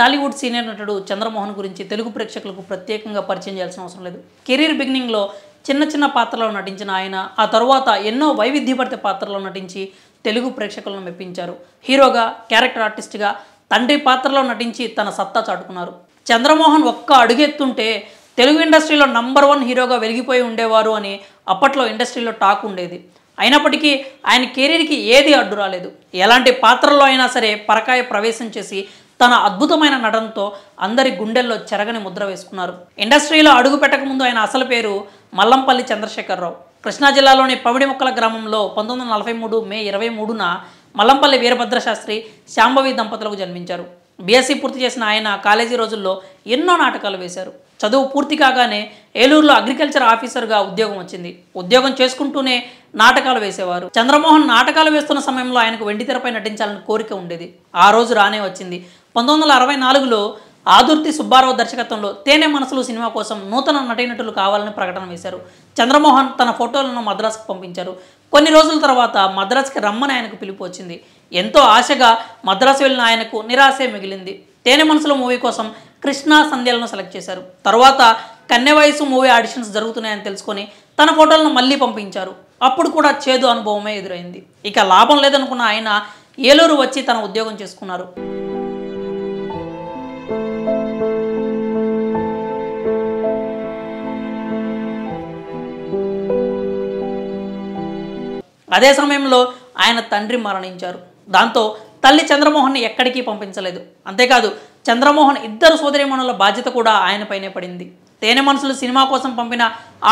Tollywood senior నటుడు చంద్రమోహన్ గురించి తెలుగు ప్రేక్షకులకు ప్రత్యేకంగా పరిచయం చేయాల్సిన అవసరం లేదు కెరీర్ బిగినింగ్లో చిన్న చిన్న పాత్రలో నటించిన ఆయన ఆ తర్వాత ఎన్నో వైవిధ్యభరిత పాత్రలో నటించి తెలుగు ప్రేక్షకులను మెప్పించారు హీరోగా క్యారెక్టర్ ఆర్టిస్ట్గా తండ్రి పాత్రలో నటించి తన సత్తా చాటుకున్నారు చంద్రమోహన్ ఒక్క అడుగెత్తుంటే తెలుగు ఇండస్ట్రీలో నంబర్ వన్ హీరోగా వెలిగిపోయి ఉండేవారు అని అప్పట్లో ఇండస్ట్రీలో టాక్ ఉండేది అయినప్పటికీ ఆయన కెరీర్కి ఏది అడ్డు రాలేదు ఎలాంటి పాత్రల్లో అయినా సరే పరకాయ ప్రవేశం చేసి తన అద్భుతమైన నటనతో అందరి గుండెల్లో చెరగని ముద్ర వేసుకున్నారు ఇండస్ట్రీలో అడుగు పెట్టకముందు ఆయన అసలు పేరు మల్లంపల్లి చంద్రశేఖరరావు కృష్ణా జిల్లాలోని పవిడి మొక్కల గ్రామంలో పంతొమ్మిది నలభై మూడు మే ఇరవై మూడున మల్లంపల్లి వీరభద్రశాస్త్రి శాంభవి దంపతులకు జన్మించారు బీఎస్సీ పూర్తి చేసిన ఆయన కాలేజీ రోజుల్లో ఎన్నో నాటకాలు వేశారు చదువు పూర్తి కాగానే ఏలూరులో అగ్రికల్చర్ ఆఫీసర్గా ఉద్యోగం వచ్చింది ఉద్యోగం చేసుకుంటూనే నాటకాలు వేసేవారు చంద్రమోహన్ నాటకాలు వేస్తున్న సమయంలో ఆయనకు వెండితెరపై నటించాలని కోరిక ఉండేది ఆ రోజు రానే వచ్చింది పంతొమ్మిది వందల అరవై నాలుగులో ఆదుర్తి సుబ్బారావు దర్శకత్వంలో తేనె మనసులు సినిమా కోసం నూతన నటీనటులు కావాలని ప్రకటన వేశారు చంద్రమోహన్ తన ఫోటోలను మద్రాసుకు పంపించారు కొన్ని రోజుల తర్వాత మద్రాసుకి రమ్మని ఆయనకు పిలుపు వచ్చింది ఎంతో ఆశగా మద్రాసు వెళ్ళిన ఆయనకు నిరాశే మిగిలింది తేనె మనసుల మూవీ కోసం కృష్ణా సంధ్యలను సెలెక్ట్ చేశారు తర్వాత కన్నె వయసు మూవీ ఆడిషన్స్ జరుగుతున్నాయని తెలుసుకొని తన ఫోటోలను మళ్ళీ పంపించారు అప్పుడు కూడా చేదు అనుభవమే ఎదురైంది ఇక లాభం లేదనుకున్న ఆయన ఏలూరు వచ్చి తన ఉద్యోగం చేసుకున్నారు అదే సమయంలో ఆయన తండ్రి మరణించారు దాంతో తల్లి చంద్రమోహన్ని ఎక్కడికి పంపించలేదు అంతేకాదు చంద్రమోహన్ ఇద్దరు సోదరిమణుల బాధ్యత కూడా ఆయనపైనే పడింది తేనె మనసులు సినిమా కోసం పంపిన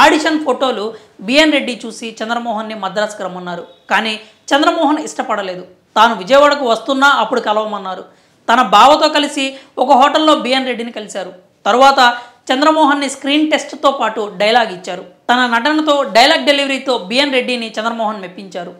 ఆడిషన్ ఫోటోలు బిఎన్ రెడ్డి చూసి చంద్రమోహన్ని మద్రాసుకు రమ్మన్నారు కానీ చంద్రమోహన్ ఇష్టపడలేదు తాను విజయవాడకు వస్తున్నా అప్పుడు కలవమన్నారు తన బావతో కలిసి ఒక హోటల్లో బిఎన్ రెడ్డిని కలిశారు తరువాత చంద్రమోహన్ని స్క్రీన్ టెస్ట్తో పాటు డైలాగ్ ఇచ్చారు తన నటనతో డైలాగ్ డెలివరీతో బిఎన్ రెడ్డిని చంద్రమోహన్ మెప్పించారు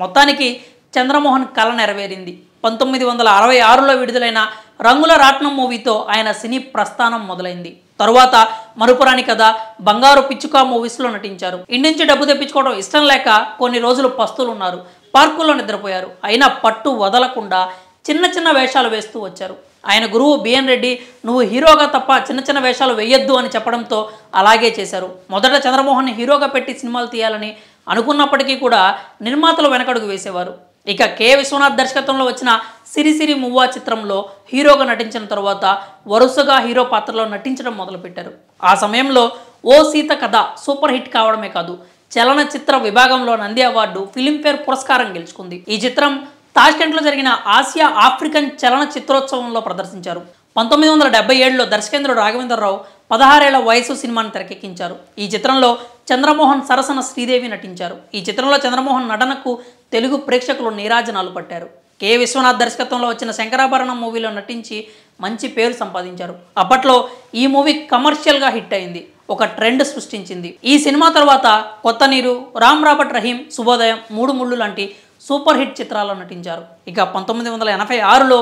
మొత్తానికి చంద్రమోహన్ కళ నెరవేరింది పంతొమ్మిది వందల అరవై ఆరులో విడుదలైన రంగుల రాట్నం మూవీతో ఆయన సినీ ప్రస్థానం మొదలైంది తరువాత మరుపురాని కథ బంగారు పిచ్చుక మూవీస్లో నటించారు ఇంటి నుంచి డబ్బు తెప్పించుకోవడం ఇష్టం లేక కొన్ని రోజులు ఉన్నారు పార్కుల్లో నిద్రపోయారు అయినా పట్టు వదలకుండా చిన్న చిన్న వేషాలు వేస్తూ వచ్చారు ఆయన గురువు బిఎన్ రెడ్డి నువ్వు హీరోగా తప్ప చిన్న చిన్న వేషాలు వేయొద్దు అని చెప్పడంతో అలాగే చేశారు మొదట చంద్రమోహన్ హీరోగా పెట్టి సినిమాలు తీయాలని అనుకున్నప్పటికీ కూడా నిర్మాతలు వెనకడుగు వేసేవారు ఇక కె విశ్వనాథ్ దర్శకత్వంలో వచ్చిన సిరిసిరి మువ్వా చిత్రంలో హీరోగా నటించిన తరువాత వరుసగా హీరో పాత్రలో నటించడం మొదలుపెట్టారు ఆ సమయంలో ఓ సీత కథ సూపర్ హిట్ కావడమే కాదు చలనచిత్ర విభాగంలో నంది అవార్డు ఫిలింఫేర్ పురస్కారం గెలుచుకుంది ఈ చిత్రం తాష్కెంట్లో జరిగిన ఆసియా ఆఫ్రికన్ చలన చిత్రోత్సవంలో ప్రదర్శించారు పంతొమ్మిది వందల డెబ్బై ఏడులో దర్శకేంద్రుడు రాఘవేంద్రరావు పదహారేళ్ల వయసు సినిమాను తెరకెక్కించారు ఈ చిత్రంలో చంద్రమోహన్ సరసన శ్రీదేవి నటించారు ఈ చిత్రంలో చంద్రమోహన్ నటనకు తెలుగు ప్రేక్షకులు నీరాజనాలు పట్టారు కె విశ్వనాథ్ దర్శకత్వంలో వచ్చిన శంకరాభరణం మూవీలో నటించి మంచి పేరు సంపాదించారు అప్పట్లో ఈ మూవీ కమర్షియల్గా హిట్ అయింది ఒక ట్రెండ్ సృష్టించింది ఈ సినిమా తర్వాత కొత్త నీరు రామ్ రాబర్ట్ రహీం శుభోదయం మూడు ముళ్ళు లాంటి సూపర్ హిట్ చిత్రాల్లో నటించారు ఇక పంతొమ్మిది వందల ఎనభై ఆరులో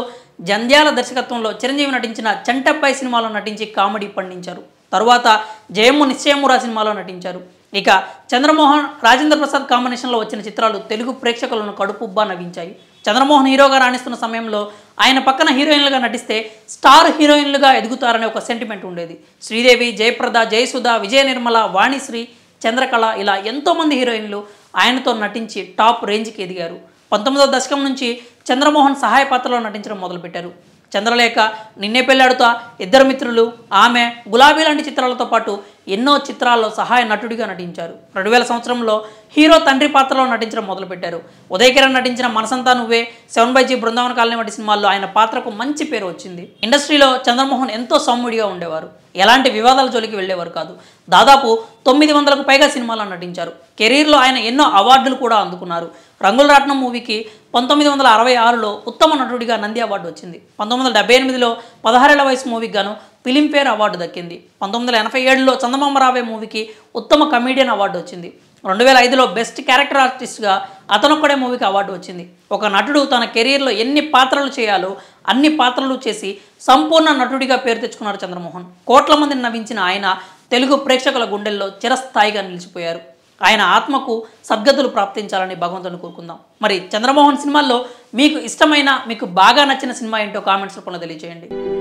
జంధ్యాల దర్శకత్వంలో చిరంజీవి నటించిన చంటబ్బాయి సినిమాలో నటించి కామెడీ పండించారు తరువాత జయమ్ము నిశ్చయమురా సినిమాలో నటించారు ఇక చంద్రమోహన్ రాజేంద్ర ప్రసాద్ కాంబినేషన్లో వచ్చిన చిత్రాలు తెలుగు ప్రేక్షకులను కడుపుబ్బా నవ్వించాయి చంద్రమోహన్ హీరోగా రాణిస్తున్న సమయంలో ఆయన పక్కన హీరోయిన్లుగా నటిస్తే స్టార్ హీరోయిన్లుగా ఎదుగుతారనే ఒక సెంటిమెంట్ ఉండేది శ్రీదేవి జయప్రద జయసుధ విజయ నిర్మల వాణిశ్రీ చంద్రకళ ఇలా ఎంతోమంది హీరోయిన్లు ఆయనతో నటించి టాప్ రేంజ్కి ఎదిగారు పంతొమ్మిదవ దశకం నుంచి చంద్రమోహన్ సహాయ పాత్రలో నటించడం మొదలుపెట్టారు చంద్రలేఖ నిన్నే పెళ్ళాడుతా ఇద్దరు మిత్రులు ఆమె గులాబీ లాంటి చిత్రాలతో పాటు ఎన్నో చిత్రాల్లో సహాయ నటుడిగా నటించారు రెండు వేల సంవత్సరంలో హీరో తండ్రి పాత్రలో నటించడం మొదలుపెట్టారు ఉదయకిరణ్ నటించిన Manasantha Nuvve seven by G Brindavan colony వంటి సినిమాల్లో ఆయన పాత్రకు మంచి పేరు వచ్చింది ఇండస్ట్రీలో చంద్రమోహన్ ఎంతో సౌమ్యుడిగా ఉండేవారు ఎలాంటి వివాదాల జోలికి వెళ్ళేవారు కాదు దాదాపు తొమ్మిది వందలకు పైగా సినిమాల్లో నటించారు కెరీర్లో ఆయన ఎన్నో అవార్డులు కూడా అందుకున్నారు రంగుల రాట్నం మూవీకి పంతొమ్మిది వందల అరవై ఆరులో ఉత్తమ నటుడిగా నంది అవార్డు వచ్చింది పంతొమ్మిది వందల డెబ్బై ఎనిమిదిలో పదహారేళ్ల వయసు మూవీకి గాను ఫిలింఫేర్ అవార్డు దక్కింది పంతొమ్మిది వందల ఎనభై ఏడులో చందమామరావే మూవీకి ఉత్తమ కమీడియన్ అవార్డు వచ్చింది రెండు వేల ఐదులో బెస్ట్ క్యారెక్టర్ ఆర్టిస్ట్గా అతనొక్కడే మూవీకి అవార్డు వచ్చింది ఒక నటుడు తన కెరీర్లో ఎన్ని పాత్రలు చేయాలో అన్ని పాత్రలు చేసి సంపూర్ణ నటుడిగా పేరు తెచ్చుకున్నారు చంద్రమోహన్ కోట్ల మందిని నవ్వించిన ఆయన తెలుగు ప్రేక్షకుల గుండెల్లో చిరస్థాయిగా నిలిచిపోయారు ఆయన ఆత్మకు సద్గతులు ప్రాప్తించాలని భగవంతుని కోరుకుందాం మరి చంద్రమోహన్ సినిమాల్లో మీకు ఇష్టమైన మీకు బాగా నచ్చిన సినిమా ఏంటో కామెంట్స్ రూపంలో తెలియజేయండి